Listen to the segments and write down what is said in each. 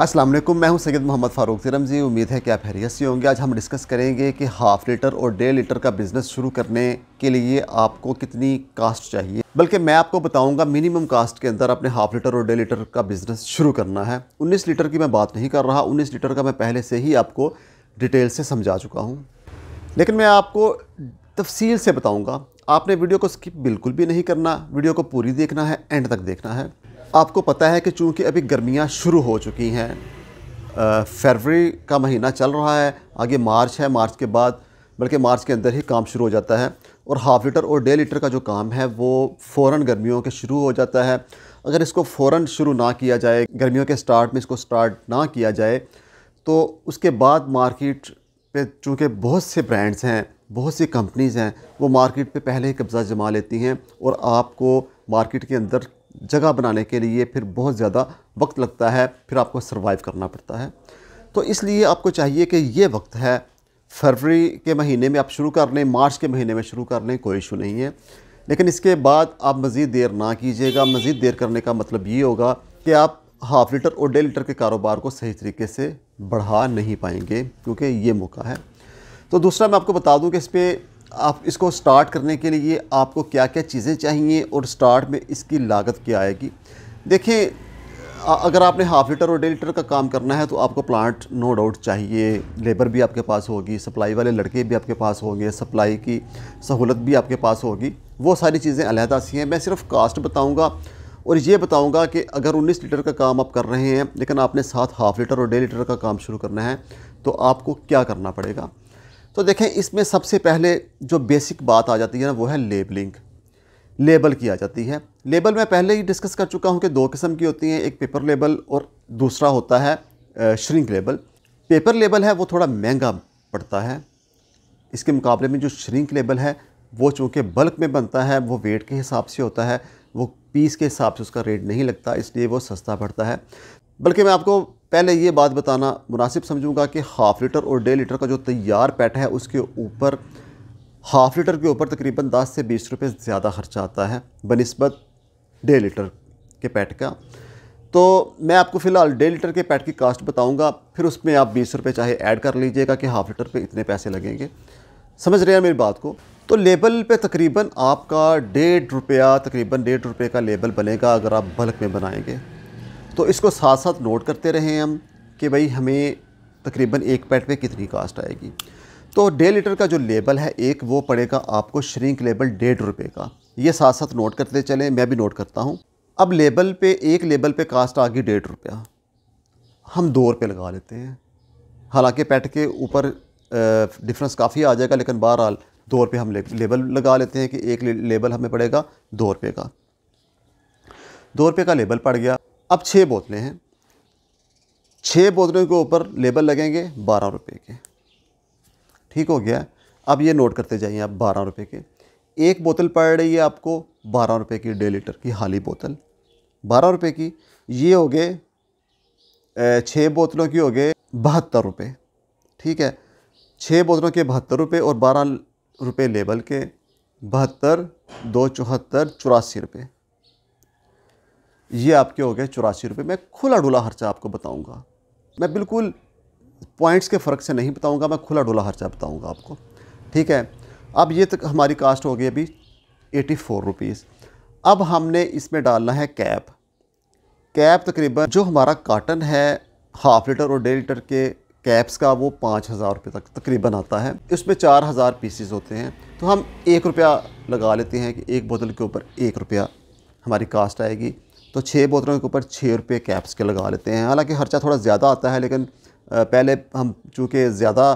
अस्सलाम वालेकुम मैं हूं सैयद मोहम्मद फ़ारूक जी उम्मीद है कि आप हैरियत से होंगे आज हम डिस्कस करेंगे कि हाफ़ लीटर और डेढ़ लीटर का बिज़नेस शुरू करने के लिए आपको कितनी कास्ट चाहिए बल्कि मैं आपको बताऊंगा मिनिमम कास्ट के अंदर अपने हाफ़ लीटर और डेढ़ लीटर का बिज़नेस शुरू करना है उन्नीस लीटर की मैं बात नहीं कर रहा उन्नीस लीटर का मैं पहले से ही आपको डिटेल से समझा चुका हूँ लेकिन मैं आपको तफसील से बताऊँगा आपने वीडियो को स्किप बिल्कुल भी नहीं करना वीडियो को पूरी देखना है एंड तक देखना है आपको पता है कि चूँकि अभी गर्मियाँ शुरू हो चुकी हैं फरवरी का महीना चल रहा है आगे मार्च है मार्च के बाद बल्कि मार्च के अंदर ही काम शुरू हो जाता है और हाफ़ लीटर और डेढ़ लीटर का जो काम है वो फ़ौर गर्मियों के शुरू हो जाता है अगर इसको फ़ौर शुरू ना किया जाए गर्मियों के स्टार्ट में इसको स्टार्ट ना किया जाए तो उसके बाद मार्केट पे चूँकि बहुत से ब्रांड्स हैं बहुत सी कंपनीज़ हैं वो मार्केट पे पहले ही कब्ज़ा जमा लेती हैं और आपको मार्केट के अंदर जगह बनाने के लिए फिर बहुत ज़्यादा वक्त लगता है फिर आपको सर्वाइव करना पड़ता है तो इसलिए आपको चाहिए कि ये वक्त है फरवरी के महीने में आप शुरू कर लें मार्च के महीने में शुरू कर लें कोई इशू नहीं है लेकिन इसके बाद आप मज़ीद देर ना कीजिएगा मज़ीद देर करने का मतलब ये होगा कि आप हाफ़ लीटर और डेढ़ लीटर के कारोबार को सही तरीके से बढ़ा नहीं पाएंगे क्योंकि ये मौका है तो दूसरा मैं आपको बता दूं कि इस पर आप इसको स्टार्ट करने के लिए आपको क्या क्या चीज़ें चाहिए और स्टार्ट में इसकी लागत क्या आएगी देखिए अगर आपने हाफ़ लीटर और डेढ़ लीटर का काम करना है तो आपको प्लांट नो डाउट चाहिए लेबर भी आपके पास होगी सप्लाई वाले लड़के भी आपके पास होंगे सप्लाई की सहूलत भी आपके पास होगी वो सारी चीज़ें अलहदा सी हैं मैं सिर्फ कास्ट बताऊँगा और ये बताऊँगा कि अगर उन्नीस लीटर का काम आप कर रहे हैं लेकिन आपने साथ हाफ़ लीटर और डेढ़ लीटर का काम शुरू करना है तो आपको क्या करना पड़ेगा तो देखें इसमें सबसे पहले जो बेसिक बात आ जाती है ना वो है लेबलिंग लेबल की आ जाती है लेबल मैं पहले ही डिस्कस कर चुका हूँ कि दो किस्म की होती हैं एक पेपर लेबल और दूसरा होता है श्रिंक लेबल पेपर लेबल है वो थोड़ा महंगा पड़ता है इसके मुकाबले में जो श्रिंक लेबल है वो चूँकि बल्क में बनता है वो वेट के हिसाब से होता है वो पीस के हिसाब से उसका रेट नहीं लगता इसलिए वो सस्ता पड़ता है बल्कि मैं आपको पहले ये बात बताना मुनासिब समझूंगा कि हाफ़ लीटर और डेढ़ लीटर का जो तैयार पैट है उसके ऊपर हाफ़ लीटर के ऊपर तकरीबन दस से बीस रुपये ज़्यादा खर्चा आता है बनस्बत डेढ़ लीटर के पैट का तो मैं आपको फ़िलहाल डेढ़ लीटर के पैट की कास्ट बताऊंगा फिर उसमें आप बीस रुपये चाहे ऐड कर लीजिएगा कि हाफ़ लीटर पर इतने पैसे लगेंगे समझ रहे हैं मेरी बात को तो लेबल पे तकरीबन आपका डेढ़ रुपया तकरीबन डेढ़ रुपये का लेबल बनेगा अगर आप बल्क में बनाएंगे तो इसको साथ साथ नोट करते रहें हम कि भाई हमें तकरीबन एक पैट पे कितनी कास्ट आएगी तो डेढ़ लीटर का जो लेबल है एक वो पड़ेगा आपको श्रिंक लेबल डेढ़ रुपये का ये साथ साथ नोट करते चलें मैं भी नोट करता हूँ अब लेबल पे एक लेबल पे कास्ट आ गई डेढ़ रुपया हम दो रुपये लगा लेते हैं हालांकि पेट के ऊपर डिफरेंस काफ़ी आ जाएगा लेकिन बहरहाल दो रुपये हम लेबल लगा लेते हैं कि एक लेबल हमें पड़ेगा दो रुपये का दो रुपये का लेबल पड़ गया अब छः बोतलें हैं छः बोतलों के ऊपर लेबल लगेंगे बारह रुपये के ठीक हो गया अब ये नोट करते जाइए आप बारह रुपये के एक बोतल पड़ रही है आपको बारह रुपये की डेढ़ लीटर की हाली बोतल बारह रुपये की ये हो गए छः बोतलों की हो गए बहत्तर रुपये ठीक है छः बोतलों के बहत्तर रुपये और बारह रुपये लेबल के बहत्तर दो चौहत्तर चौरासी रुपये ये आपके हो गए चौरासी रुपये मैं खुला डुला खर्चा आपको बताऊँगा मैं बिल्कुल पॉइंट्स के फ़र्क से नहीं बताऊँगा मैं खुला डुला खर्चा बताऊँगा आपको ठीक है अब ये तक हमारी कास्ट हो गई अभी एटी फोर रुपीज़ अब हमने इसमें डालना है कैप कैप तकरीबन जो हमारा काटन है हाफ़ लीटर और डेढ़ लीटर के कैप्स का वो पाँच हज़ार रुपये तक तकरीबन आता है इसमें चार हज़ार पीसीज होते हैं तो हम एक रुपया लगा लेते हैं कि एक बोतल के ऊपर एक रुपया हमारी कास्ट आएगी तो छः बोतलों के ऊपर छः रुपये कैप्स के लगा लेते हैं हालांकि खर्चा थोड़ा ज़्यादा आता है लेकिन पहले हम चूँकि ज़्यादा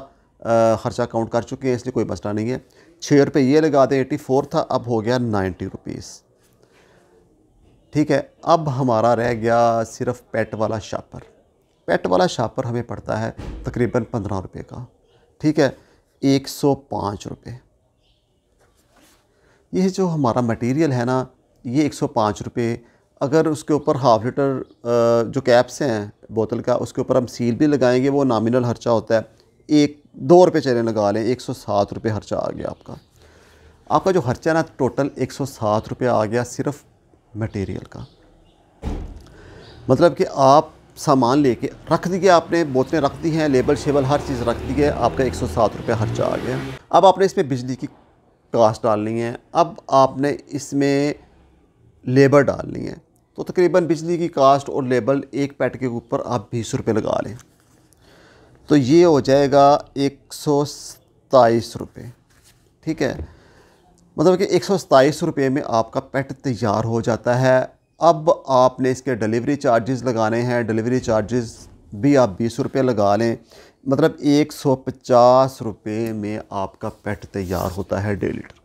ख़र्चा काउंट कर चुके हैं इसलिए कोई मसला नहीं है छः रुपये ये लगा दें एटी फोर था अब हो गया नाइन्टी रुपीज़ ठीक है अब हमारा रह गया सिर्फ पेट वाला शापर पेट वाला शापर हमें पड़ता है तकरीबन पंद्रह रुपये का ठीक है एक सौ पाँच रुपये यह जो हमारा मटेरियल है ना ये एक सौ पाँच रुपये अगर उसके ऊपर हाफ़ लीटर जो कैप्स हैं बोतल का उसके ऊपर हम सील भी लगाएंगे वो नामिनल खर्चा होता है एक दो रुपये चले लगा लें एक सौ सात रुपये खर्चा आ गया आपका आपका जो खर्चा ना टोटल एक सौ सात रुपये आ गया सिर्फ मटेरियल का मतलब कि आप सामान लेके रख दिए आपने बोतलें रख दी हैं लेबल शेबल हर चीज़ रख दी है आपका एक सौ सात रुपये खर्चा आ गया अब आपने इसमें बिजली की कास्ट डालनी है अब आपने इसमें लेबर डालनी है तो तकरीबन बिजली की कास्ट और लेबल एक पैट के ऊपर आप बीस रुपये लगा लें तो ये हो जाएगा एक सौ सताईस रुपये ठीक है मतलब कि एक सौ सताईस रुपये में आपका पेट तैयार हो जाता है अब आपने इसके डिलीवरी चार्जेस लगाने हैं डिलीवरी चार्जेस भी आप बीस रुपये लगा लें मतलब एक सौ पचास रुपये में आपका पेट तैयार होता है डेढ़ लीटर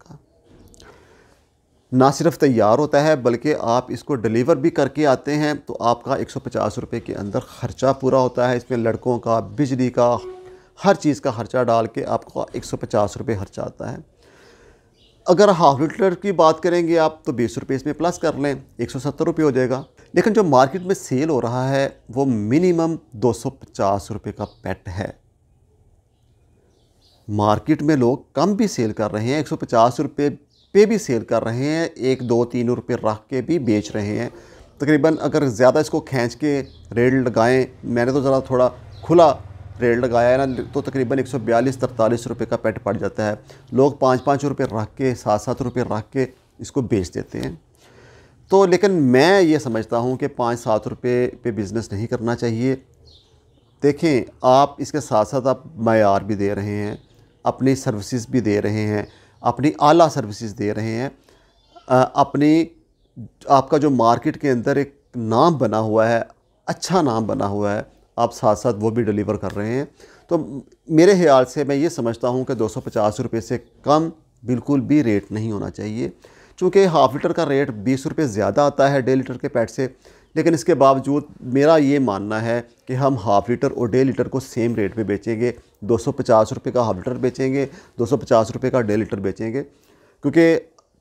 ना सिर्फ तैयार होता है बल्कि आप इसको डिलीवर भी करके आते हैं तो आपका एक सौ के अंदर ख़र्चा पूरा होता है इसमें लड़कों का बिजली का हर चीज़ का खर्चा डाल के आपका एक सौ पचास रुपये खर्चा आता है अगर हाफ लीटर की बात करेंगे आप तो बीस रुपये इसमें प्लस कर लें एक सौ सत्तर रुपये हो जाएगा लेकिन जो मार्केट में सेल हो रहा है वो मिनिमम दो सौ पचास रुपये का पेट है मार्केट में लोग कम भी सेल कर रहे हैं एक सौ पचास रुपये पे भी सेल कर रहे हैं एक दो तीन रुपये रख के भी बेच रहे हैं तकरीबन अगर ज़्यादा इसको खींच के रेट लगाएं मैंने तो ज़रा थोड़ा खुला रेट लगाया है ना तो तकरीबन एक सौ बयालीस तरतालीस रुपये का पेट पड़ जाता है लोग पाँच पाँच रुपये रख के सात सात रुपये रख के इसको बेच देते हैं तो लेकिन मैं ये समझता हूँ कि पाँच सात रुपये पे बिज़नेस नहीं करना चाहिए देखें आप इसके साथ साथ आप मैार भी दे रहे हैं अपनी सर्विसेज भी दे रहे हैं अपनी आला सर्विसेज दे रहे हैं अपनी आपका जो मार्केट के अंदर एक नाम बना हुआ है अच्छा नाम बना हुआ है आप साथ साथ वो भी डिलीवर कर रहे हैं तो मेरे ख्याल से मैं ये समझता हूँ कि दो सौ से कम बिल्कुल भी रेट नहीं होना चाहिए चूँकि हाफ लीटर का रेट बीस रुपये ज़्यादा आता है डेढ़ लीटर के पैट से लेकिन इसके बावजूद मेरा ये मानना है कि हम हाफ़ लीटर और डेढ़ लीटर को सेम रेट पे बेचेंगे दो सौ पचास रुपये का हाफ़ लीटर बेचेंगे दो सौ पचास रुपये का डेढ़ लीटर बेचेंगे क्योंकि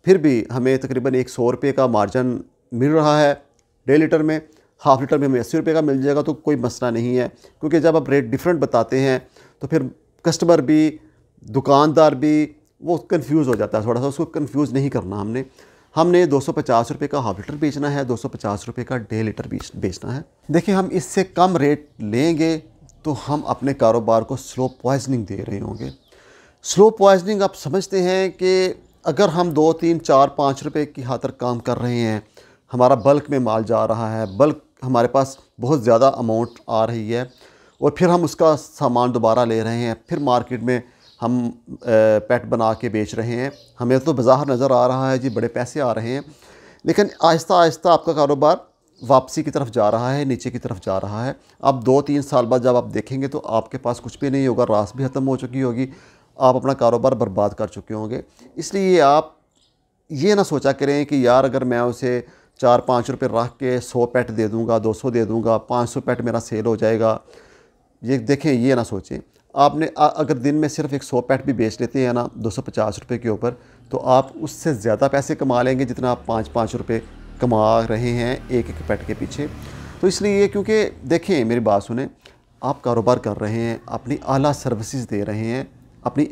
फिर भी हमें तकरीबन एक सौ रुपये का मार्जन मिल रहा है डेढ़ लीटर में हाफ़ लीटर में हमें अस्सी रुपये का मिल जाएगा तो कोई मसला नहीं है क्योंकि जब आप रेट डिफरेंट बताते हैं तो फिर कस्टमर भी दुकानदार भी वो कन्फ्यूज़ हो जाता है थोड़ा सा उसको कन्फ्यूज़ नहीं करना हमने हमने दो सौ का हाफ लीटर बेचना है दो सौ का डेढ़ लीटर बेचना है देखिए हम इससे कम रेट लेंगे तो हम अपने कारोबार को स्लो पॉइजनिंग दे रहे होंगे स्लो पॉइजनिंग आप समझते हैं कि अगर हम दो तीन चार पाँच रुपये की खातर काम कर रहे हैं हमारा बल्क में माल जा रहा है बल्क हमारे पास बहुत ज़्यादा अमाउंट आ रही है और फिर हम उसका सामान दोबारा ले रहे हैं फिर मार्केट में हम पेट बना के बेच रहे हैं हमें तो बाज़ार नज़र आ रहा है जी बड़े पैसे आ रहे हैं लेकिन आहिस्ता आहिस्ता आपका कारोबार वापसी की तरफ जा रहा है नीचे की तरफ जा रहा है अब दो तीन साल बाद जब आप देखेंगे तो आपके पास कुछ भी नहीं होगा रास भी ख़त्म हो चुकी होगी आप अपना कारोबार बर्बाद कर चुके होंगे इसलिए आप ये ना सोचा करें कि यार अगर मैं उसे चार पाँच रुपये रख के सौ पैट दे दूँगा दो सौ दे दूँगा पाँच सौ पैट मेरा सेल हो जाएगा ये देखें ये ना सोचें आपने अगर दिन में सिर्फ एक सौ पैट भी बेच लेते हैं ना दो सौ पचास रुपये के ऊपर तो आप उससे ज़्यादा पैसे कमा लेंगे जितना आप पाँच पाँच रुपये कमा रहे हैं एक एक पैट के पीछे तो इसलिए क्योंकि देखें मेरी बात सुने आप कारोबार कर रहे हैं अपनी आला सर्विसेज दे रहे हैं अपनी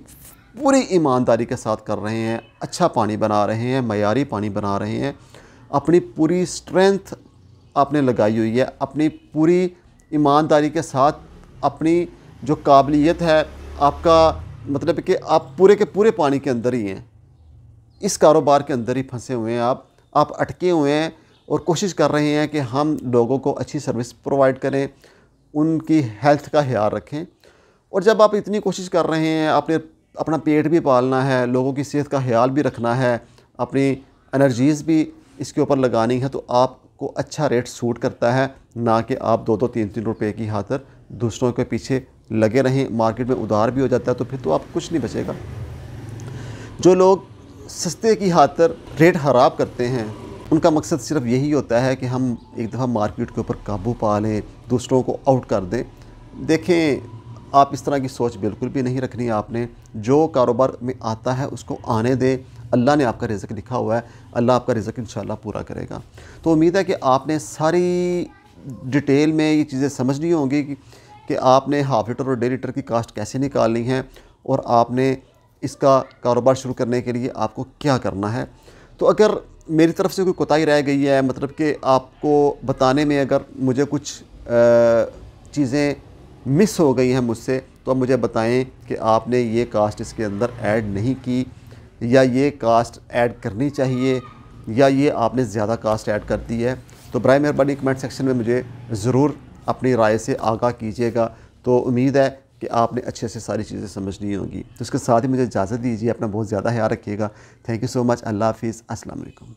पूरी ईमानदारी के साथ कर रहे हैं अच्छा पानी बना रहे हैं मयारी पानी बना रहे हैं अपनी पूरी स्ट्रेंथ आपने लगाई हुई है अपनी पूरी ईमानदारी के साथ अपनी जो काबिलियत है आपका मतलब कि आप पूरे के पूरे पानी के अंदर ही हैं इस कारोबार के अंदर ही फंसे हुए हैं आप आप अटके हुए हैं और कोशिश कर रहे हैं कि हम लोगों को अच्छी सर्विस प्रोवाइड करें उनकी हेल्थ का ख्याल रखें और जब आप इतनी कोशिश कर रहे हैं आपने अपना पेट भी पालना है लोगों की सेहत का ख्याल भी रखना है अपनी एनर्जीज़ भी इसके ऊपर लगानी है तो आपको अच्छा रेट सूट करता है ना कि आप दो दो तीन तीन रुपए की खातर दूसरों के पीछे लगे रहें मार्केट में उधार भी हो जाता है तो फिर तो आप कुछ नहीं बचेगा जो लोग सस्ते की खातर रेट हराब करते हैं उनका मकसद सिर्फ यही होता है कि हम एक दफ़ा मार्केट के ऊपर काबू पा लें दूसरों को आउट कर दें देखें आप इस तरह की सोच बिल्कुल भी नहीं रखनी आपने जो कारोबार में आता है उसको आने दें अल्लाह ने आपका रिज़क लिखा हुआ है अल्लाह आपका रिज़क इन पूरा करेगा तो उम्मीद है कि आपने सारी डिटेल में ये चीज़ें समझनी होंगी कि कि आपने हाफ लीटर और डेढ़ लीटर की कास्ट कैसे निकालनी है और आपने इसका कारोबार शुरू करने के लिए आपको क्या करना है तो अगर मेरी तरफ से कोई कोताही रह गई है मतलब कि आपको बताने में अगर मुझे कुछ चीज़ें मिस हो गई हैं मुझसे तो आप मुझे बताएं कि आपने ये कास्ट इसके अंदर ऐड नहीं की या ये कास्ट ऐड करनी चाहिए या ये आपने ज़्यादा कास्ट ऐड कर दी है तो बर मेहरबानी कमेंट सेक्शन में मुझे ज़रूर अपनी राय से आगाह कीजिएगा तो उम्मीद है कि आपने अच्छे से सारी चीज़ें समझनी होंगी तो इसके साथ ही मुझे इजाज़त दीजिए अपना बहुत ज़्यादा ख्याल रखिएगा थैंक यू सो मच अल्लाह हाफिज़ असलकम